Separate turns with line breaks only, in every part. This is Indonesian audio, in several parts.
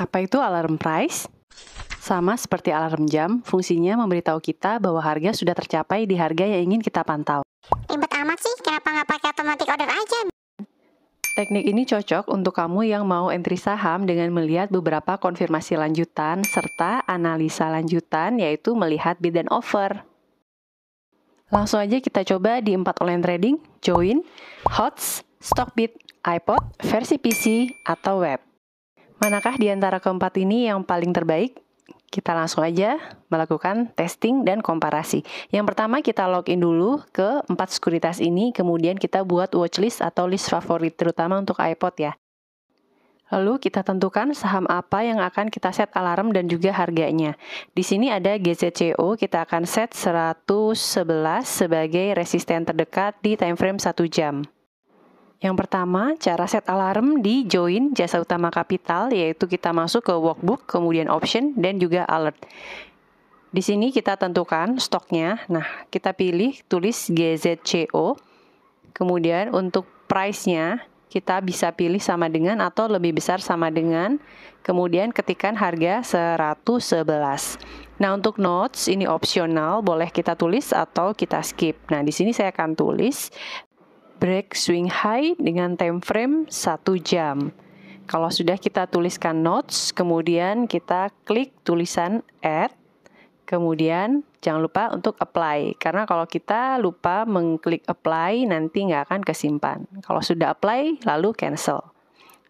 Apa itu alarm price? Sama seperti alarm jam, fungsinya memberitahu kita bahwa harga sudah tercapai di harga yang ingin kita pantau. Ribet amat sih, kenapa nggak pakai automatic order aja? Teknik ini cocok untuk kamu yang mau entry saham dengan melihat beberapa konfirmasi lanjutan serta analisa lanjutan yaitu melihat bid and offer. Langsung aja kita coba di empat online trading, Join, HOTS, Stockbit, iPod, versi PC, atau web. Manakah di antara keempat ini yang paling terbaik? Kita langsung aja melakukan testing dan komparasi. Yang pertama kita login dulu ke empat sekuritas ini, kemudian kita buat watchlist atau list favorit terutama untuk iPod ya. Lalu kita tentukan saham apa yang akan kita set alarm dan juga harganya. Di sini ada GZCO, kita akan set 111 sebagai resisten terdekat di time frame 1 jam. Yang pertama, cara set alarm di join jasa utama kapital, yaitu kita masuk ke workbook, kemudian option, dan juga alert. Di sini kita tentukan stoknya. Nah, kita pilih tulis GZCO. Kemudian untuk price-nya, kita bisa pilih sama dengan atau lebih besar sama dengan. Kemudian ketikan harga 111. Nah, untuk notes ini opsional, boleh kita tulis atau kita skip. Nah, di sini saya akan tulis break swing high dengan time frame 1 jam. Kalau sudah kita tuliskan notes, kemudian kita klik tulisan add, kemudian jangan lupa untuk apply. Karena kalau kita lupa mengklik apply, nanti nggak akan kesimpan. Kalau sudah apply, lalu cancel.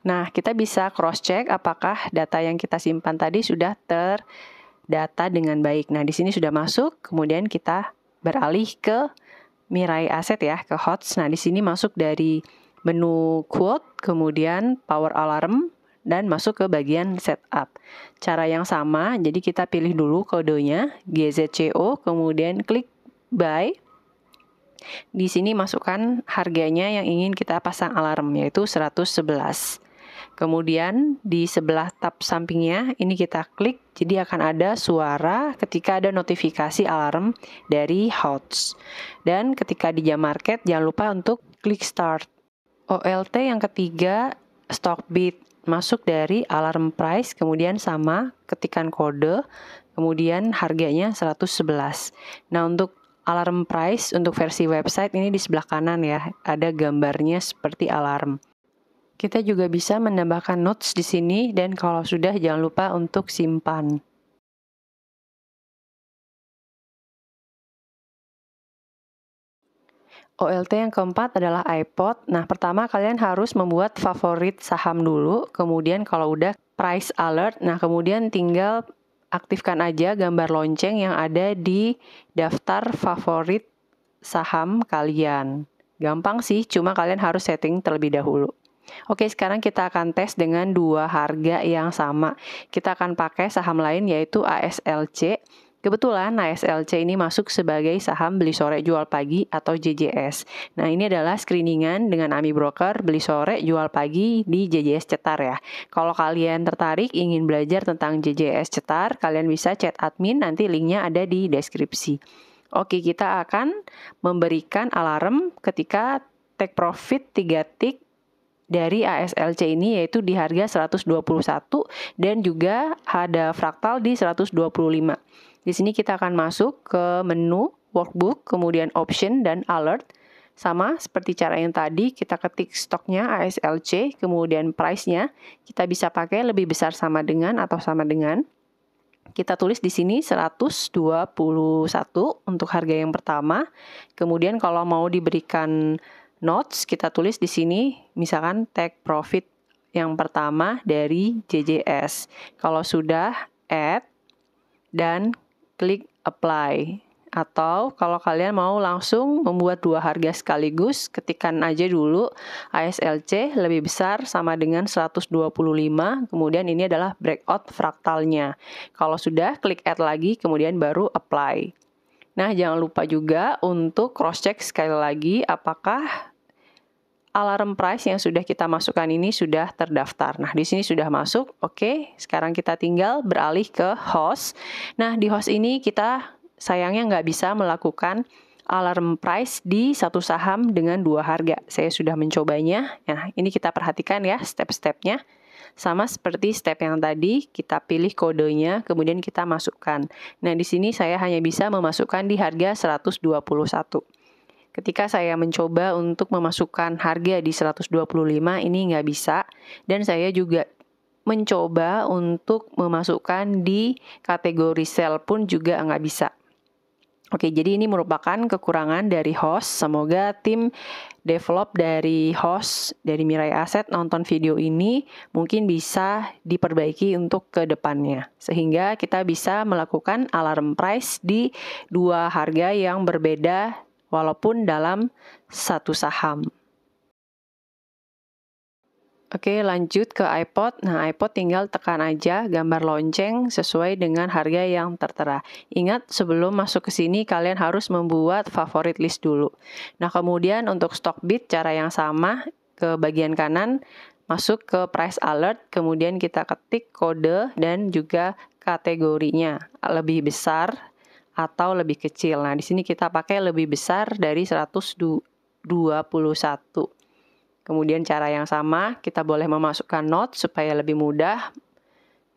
Nah, kita bisa cross-check apakah data yang kita simpan tadi sudah terdata dengan baik. Nah, di sini sudah masuk, kemudian kita beralih ke Mirai aset ya ke HOTS. Nah, di sini masuk dari menu quote, kemudian power alarm, dan masuk ke bagian setup. Cara yang sama, jadi kita pilih dulu kodenya GZCO, kemudian klik buy. Di sini masukkan harganya yang ingin kita pasang alarm, yaitu 111. Kemudian di sebelah tab sampingnya ini kita klik jadi akan ada suara ketika ada notifikasi alarm dari HOTS. Dan ketika di jam market jangan lupa untuk klik start. OLT yang ketiga stock bid masuk dari alarm price kemudian sama ketikan kode kemudian harganya 111. Nah, untuk alarm price untuk versi website ini di sebelah kanan ya, ada gambarnya seperti alarm. Kita juga bisa menambahkan notes di sini dan kalau sudah jangan lupa untuk simpan. OLT yang keempat adalah iPod. Nah, pertama kalian harus membuat favorit saham dulu, kemudian kalau udah price alert, nah kemudian tinggal aktifkan aja gambar lonceng yang ada di daftar favorit saham kalian. Gampang sih, cuma kalian harus setting terlebih dahulu. Oke, sekarang kita akan tes dengan dua harga yang sama. Kita akan pakai saham lain yaitu ASLC. Kebetulan ASLC ini masuk sebagai saham beli sore jual pagi atau JJS. Nah ini adalah screeningan dengan Ami Broker beli sore jual pagi di JJS Cetar ya. Kalau kalian tertarik ingin belajar tentang JJS Cetar, kalian bisa chat admin nanti linknya ada di deskripsi. Oke kita akan memberikan alarm ketika take profit 3 tick dari ASLC ini yaitu di harga 121 dan juga ada fraktal di 125. Di sini kita akan masuk ke menu workbook, kemudian option dan alert. Sama seperti cara yang tadi, kita ketik stoknya ASLC, kemudian price-nya. Kita bisa pakai lebih besar sama dengan atau sama dengan. Kita tulis di sini 121 untuk harga yang pertama. Kemudian kalau mau diberikan notes kita tulis di sini misalkan tag profit yang pertama dari JJS. Kalau sudah add dan klik apply atau kalau kalian mau langsung membuat dua harga sekaligus, ketikan aja dulu ASLC lebih besar sama dengan 125, kemudian ini adalah breakout fraktalnya. Kalau sudah, klik add lagi, kemudian baru apply. Nah, jangan lupa juga untuk cross-check sekali lagi apakah alarm price yang sudah kita masukkan ini sudah terdaftar. Nah, di sini sudah masuk. Oke, sekarang kita tinggal beralih ke host. Nah, di host ini kita sayangnya nggak bisa melakukan alarm price di satu saham dengan dua harga. Saya sudah mencobanya. Nah, ini kita perhatikan ya step-stepnya. Sama seperti step yang tadi, kita pilih kodenya, kemudian kita masukkan. Nah, di sini saya hanya bisa memasukkan di harga 121. Ketika saya mencoba untuk memasukkan harga di 125, ini nggak bisa. Dan saya juga mencoba untuk memasukkan di kategori sel pun juga nggak bisa. Oke, jadi ini merupakan kekurangan dari host. Semoga tim develop dari host dari Mirai Asset nonton video ini mungkin bisa diperbaiki untuk ke depannya. Sehingga kita bisa melakukan alarm price di dua harga yang berbeda walaupun dalam satu saham. Oke, lanjut ke iPod. Nah, iPod tinggal tekan aja gambar lonceng sesuai dengan harga yang tertera. Ingat, sebelum masuk ke sini kalian harus membuat favorit list dulu. Nah, kemudian untuk stock bid cara yang sama ke bagian kanan masuk ke price alert, kemudian kita ketik kode dan juga kategorinya. Lebih besar atau lebih kecil. Nah, di sini kita pakai lebih besar dari 121. Kemudian cara yang sama, kita boleh memasukkan note supaya lebih mudah.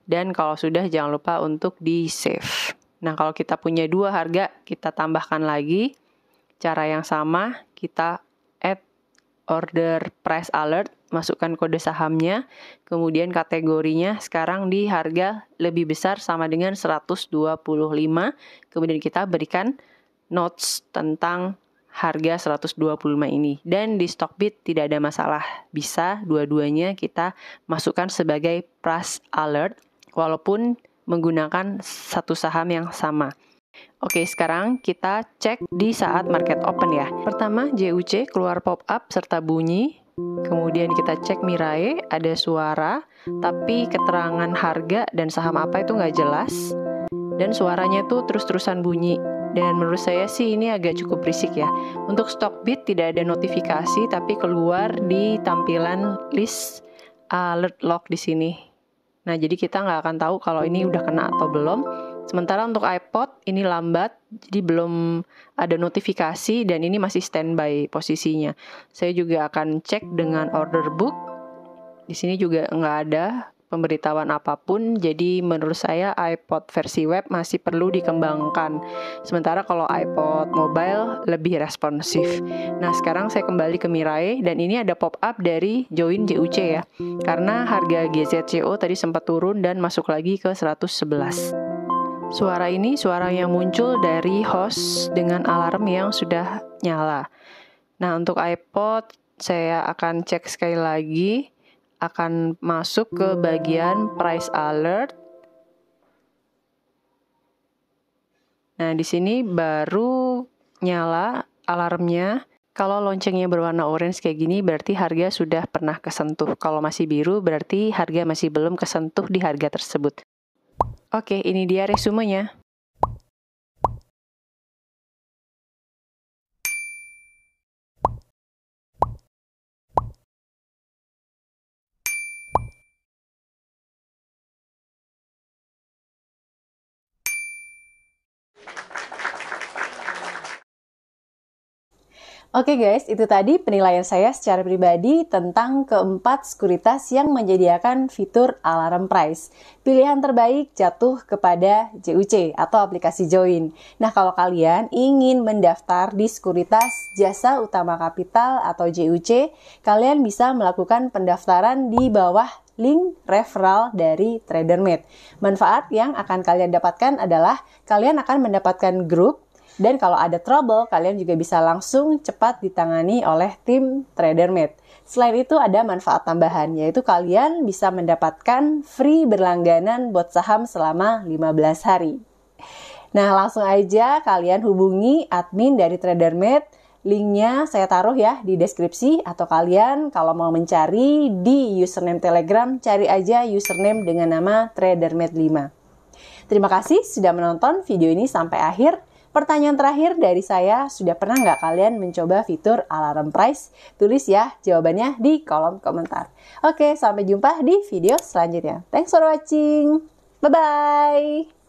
Dan kalau sudah jangan lupa untuk di save. Nah, kalau kita punya dua harga, kita tambahkan lagi. Cara yang sama, kita add order price alert, masukkan kode sahamnya, kemudian kategorinya sekarang di harga lebih besar sama dengan 125. Kemudian kita berikan notes tentang harga 125 ini. Dan di Stockbit tidak ada masalah, bisa dua-duanya kita masukkan sebagai price alert walaupun menggunakan satu saham yang sama. Oke, sekarang kita cek di saat market open ya. Pertama, JUC keluar pop-up serta bunyi. Kemudian kita cek Mirae, ada suara, tapi keterangan harga dan saham apa itu nggak jelas. Dan suaranya tuh terus-terusan bunyi dan menurut saya sih ini agak cukup berisik ya. Untuk stock Stockbit tidak ada notifikasi tapi keluar di tampilan list uh, alert lock di sini. Nah, jadi kita nggak akan tahu kalau ini udah kena atau belum. Sementara untuk iPod ini lambat, jadi belum ada notifikasi dan ini masih standby posisinya. Saya juga akan cek dengan order book. Di sini juga nggak ada pemberitahuan apapun. Jadi menurut saya iPod versi web masih perlu dikembangkan. Sementara kalau iPod mobile lebih responsif. Nah, sekarang saya kembali ke Mirai dan ini ada pop-up dari Join JUC ya. Karena harga GZCO tadi sempat turun dan masuk lagi ke 111. Suara ini suara yang muncul dari host dengan alarm yang sudah nyala. Nah, untuk iPod saya akan cek sekali lagi akan masuk ke bagian price alert. Nah, di sini baru nyala alarmnya. Kalau loncengnya berwarna orange kayak gini berarti harga sudah pernah kesentuh. Kalau masih biru berarti harga masih belum kesentuh di harga tersebut. Oke, ini dia resumenya. Oke guys, itu tadi penilaian saya secara pribadi tentang keempat sekuritas yang menyediakan fitur alarm price. Pilihan terbaik jatuh kepada JUC atau aplikasi Join. Nah, kalau kalian ingin mendaftar di sekuritas jasa utama kapital atau JUC, kalian bisa melakukan pendaftaran di bawah link referral dari TraderMate. Manfaat yang akan kalian dapatkan adalah kalian akan mendapatkan grup dan kalau ada trouble, kalian juga bisa langsung cepat ditangani oleh tim TraderMate. Selain itu ada manfaat tambahan, yaitu kalian bisa mendapatkan free berlangganan buat saham selama 15 hari. Nah langsung aja kalian hubungi admin dari TraderMate Linknya saya taruh ya di deskripsi atau kalian kalau mau mencari di username Telegram cari aja username dengan nama TraderMate5. Terima kasih sudah menonton video ini sampai akhir. Pertanyaan terakhir dari saya, sudah pernah nggak kalian mencoba fitur alarm price? Tulis ya jawabannya di kolom komentar. Oke, sampai jumpa di video selanjutnya. Thanks for watching. Bye-bye.